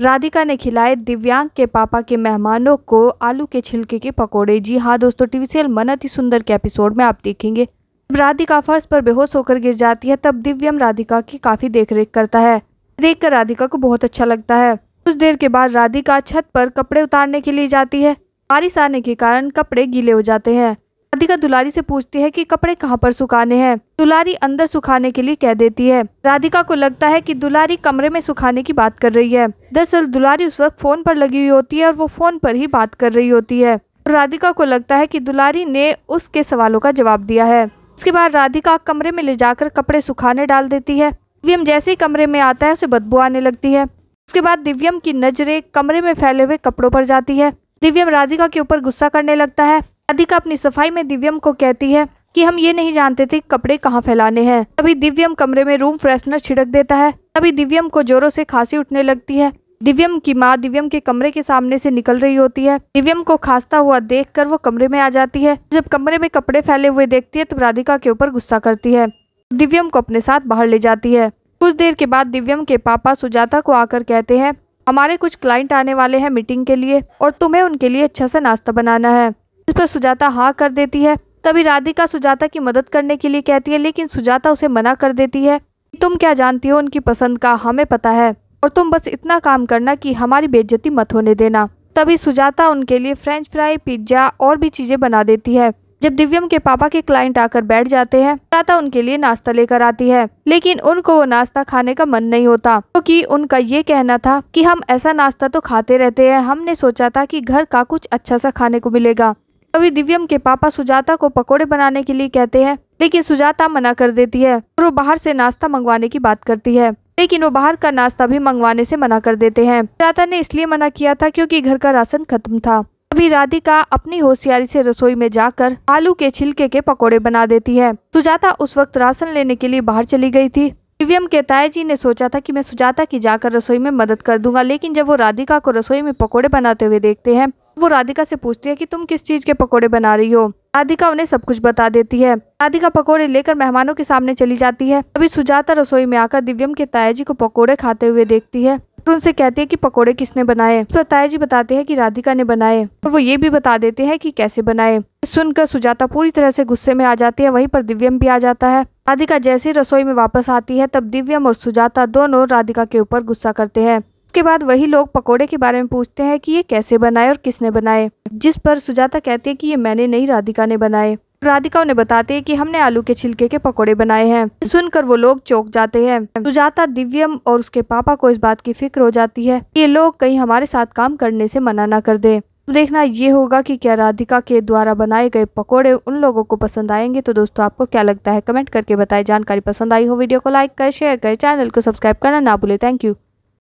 राधिका ने खिलाए दिव्यांग के पापा के मेहमानों को आलू के छिलके के पकोड़े जी हाँ दोस्तों टीवी सीरियल मनत ही सुंदर के एपिसोड में आप देखेंगे जब राधिका फर्श पर बेहोश होकर गिर जाती है तब दिव्यम राधिका की काफी देखरेख करता है देखकर राधिका को बहुत अच्छा लगता है कुछ देर के बाद राधिका छत पर कपड़े उतारने के लिए जाती है बारिश आने के कारण कपड़े गीले हो जाते हैं राधिका दुलारी से पूछती है कि कपड़े कहाँ पर सुखाने हैं दुलारी अंदर सुखाने के लिए कह देती है राधिका को लगता है कि दुलारी कमरे में सुखाने की बात कर रही है दरअसल दुलारी उस वक्त फोन पर लगी हुई होती है और वो फोन पर ही बात कर रही होती है राधिका को लगता है की दुलारी ने उसके सवालों का जवाब दिया है उसके बाद राधिका कमरे में ले जाकर कपड़े सुखाने डाल देती है दिव्यम जैसे ही कमरे में आता है उसे बदबू आने लगती है उसके बाद दिव्यम की नजरें कमरे में फैले हुए कपड़ों पर जाती है दिव्यम राधिका के ऊपर गुस्सा करने लगता है राधिका अपनी सफाई में दिव्यम को कहती है कि हम ये नहीं जानते थे कपड़े कहाँ फैलाने हैं तभी दिव्यम कमरे में रूम फ्रेशनर छिड़क देता है तभी दिव्यम को जोरों से खांसी उठने लगती है दिव्यम की माँ दिव्यम के कमरे के सामने से निकल रही होती है दिव्यम को खांसता हुआ देखकर वो कमरे में आ जाती है जब कमरे में कपड़े फैले हुए देखती है तब राधिका के ऊपर गुस्सा करती है दिव्यम को अपने साथ बाहर ले जाती है कुछ देर के बाद दिव्यम के पापा सुजाता को आकर कहते हैं हमारे कुछ क्लाइंट आने वाले हैं मीटिंग के लिए और तुम्हें उनके लिए अच्छा सा नाश्ता बनाना है इस पर सुजाता हाँ कर देती है तभी राधिका सुजाता की मदद करने के लिए कहती है लेकिन सुजाता उसे मना कर देती है तुम क्या जानती हो उनकी पसंद का हमें पता है और तुम बस इतना काम करना कि हमारी बेज्जती मत होने देना तभी सुजाता उनके लिए फ्रेंच फ्राई पिज्जा और भी चीज़ें बना देती है जब दिव्यम के पापा के क्लाइंट आकर बैठ जाते हैं सुजाता उनके लिए नाश्ता लेकर आती है लेकिन उनको वो नाश्ता खाने का मन नहीं होता क्योंकि तो उनका ये कहना था कि हम ऐसा नाश्ता तो खाते रहते हैं हमने सोचा था कि घर का कुछ अच्छा सा खाने को मिलेगा तभी दिव्यम के पापा सुजाता को पकोड़े बनाने के लिए कहते हैं लेकिन सुजाता मना कर देती है और वो बाहर से नाश्ता मंगवाने की बात करती है लेकिन वो बाहर का नाश्ता भी मंगवाने से मना कर देते हैं सुजाता ने इसलिए मना किया था क्योंकि घर का राशन खत्म था तभी राधिका अपनी होशियारी से रसोई में जाकर आलू के छिलके के पकौड़े बना देती है सुजाता उस वक्त राशन लेने के लिए बाहर चली गयी थी दिव्यम के जी ने सोचा था कि मैं सुजाता की जाकर रसोई में मदद कर दूंगा लेकिन जब वो राधिका को रसोई में पकोड़े बनाते हुए देखते हैं वो राधिका से पूछती है कि तुम किस चीज़ के पकोड़े बना रही हो राधिका उन्हें सब कुछ बता देती है राधिका पकोड़े लेकर मेहमानों के सामने चली जाती है अभी सुजाता रसोई में आकर दिव्यम के जी को पकोड़े खाते हुए देखती है और उनसे कहती है कि पकोड़े किसने बनाए तो जी बताते हैं कि राधिका ने बनाए और वो ये भी बता देते हैं कि कैसे बनाए सुनकर सुजाता पूरी तरह से गुस्से में आ जाती है वहीं पर दिव्यम भी आ जाता है राधिका जैसे रसोई में वापस आती है तब दिव्यम और सुजाता दोनों राधिका के ऊपर गुस्सा करते हैं उसके बाद वही लोग पकोड़े के बारे में पूछते हैं कि ये कैसे बनाए और किसने बनाए जिस पर सुजाता कहती है कि ये मैंने नहीं राधिका ने बनाए राधिका उन्हें बताते हैं कि हमने आलू के छिलके के पकोड़े बनाए हैं सुनकर वो लोग चौक जाते हैं सुजाता दिव्यम और उसके पापा को इस बात की फिक्र हो जाती है ये लोग कहीं हमारे साथ काम करने से मना ना कर दे तो देखना ये होगा कि क्या राधिका के द्वारा बनाए गए पकोड़े उन लोगों को पसंद आएंगे तो दोस्तों आपको क्या लगता है कमेंट करके बताएं जानकारी पसंद आई हो वीडियो को लाइक करें शेयर करें चैनल को सब्सक्राइब करना ना भूले थैंक यू